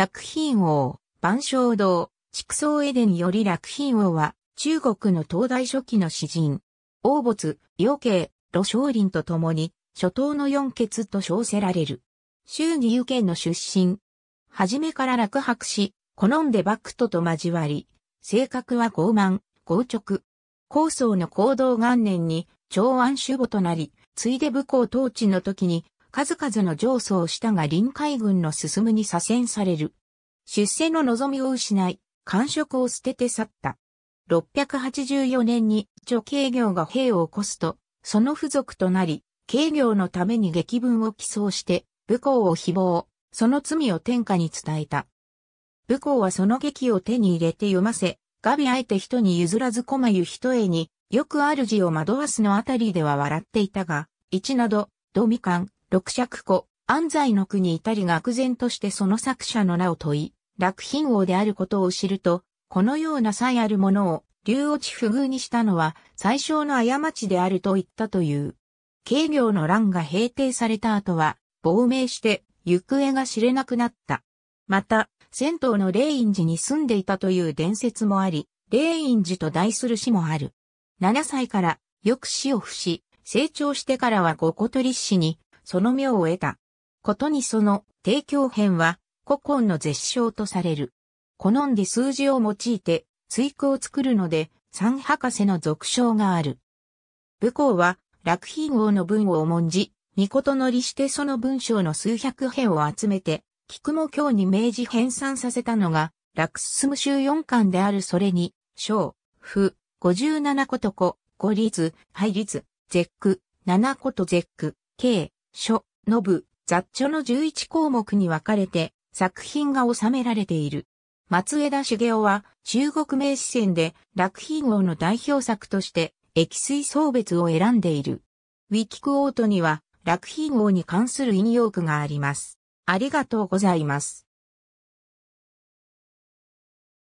楽品王、万象堂、畜生エデンより楽品王は、中国の東大初期の詩人、王没、余慶、露昇林と共に、初頭の四傑と称せられる。周義勇県の出身。はじめから落白し、好んで幕徒と交わり、性格は傲慢、豪直。高僧の行動元年に、長安守護となり、ついで武功統治の時に数々の上層をしたが臨海軍の進むに左遷される。出世の望みを失い、官職を捨てて去った。684年に著慶業が兵を起こすと、その付属となり、慶業のために劇文を寄贈して、武功を誹謗、その罪を天下に伝えた。武功はその劇を手に入れて読ませ、ガビあえて人に譲らず駒ゆ一重に、よく主を惑わすのあたりでは笑っていたが、一など、ドミカン、六尺湖安西の国至り愕然としてその作者の名を問い、楽品王であることを知ると、このようなさえあるものを、竜落ち不遇にしたのは、最小の過ちであると言ったという。軽業の乱が平定された後は、亡命して、行方が知れなくなった。また、銭湯の霊院寺に住んでいたという伝説もあり、霊院寺と題する詩もある。7歳から、よく死を伏し、成長してからは五小鳥詩に、その名を得た。ことにその提供編は古今の絶唱とされる。好んで数字を用いて追句を作るので、三博士の俗称がある。武功は、楽品王の文を重んじ、御事のりしてその文章の数百編を集めて、菊も今日に明治編纂させたのが、楽進む週四巻であるそれに、小、不、十七ことこ、五律、廃律、絶句、七こと絶句、計、書、ノブ、雑著の11項目に分かれて作品が収められている。松枝茂雄は中国名詞線で楽品王の代表作として液水送別を選んでいる。ウィキクオートには楽品王に関する引用句があります。ありがとうございます。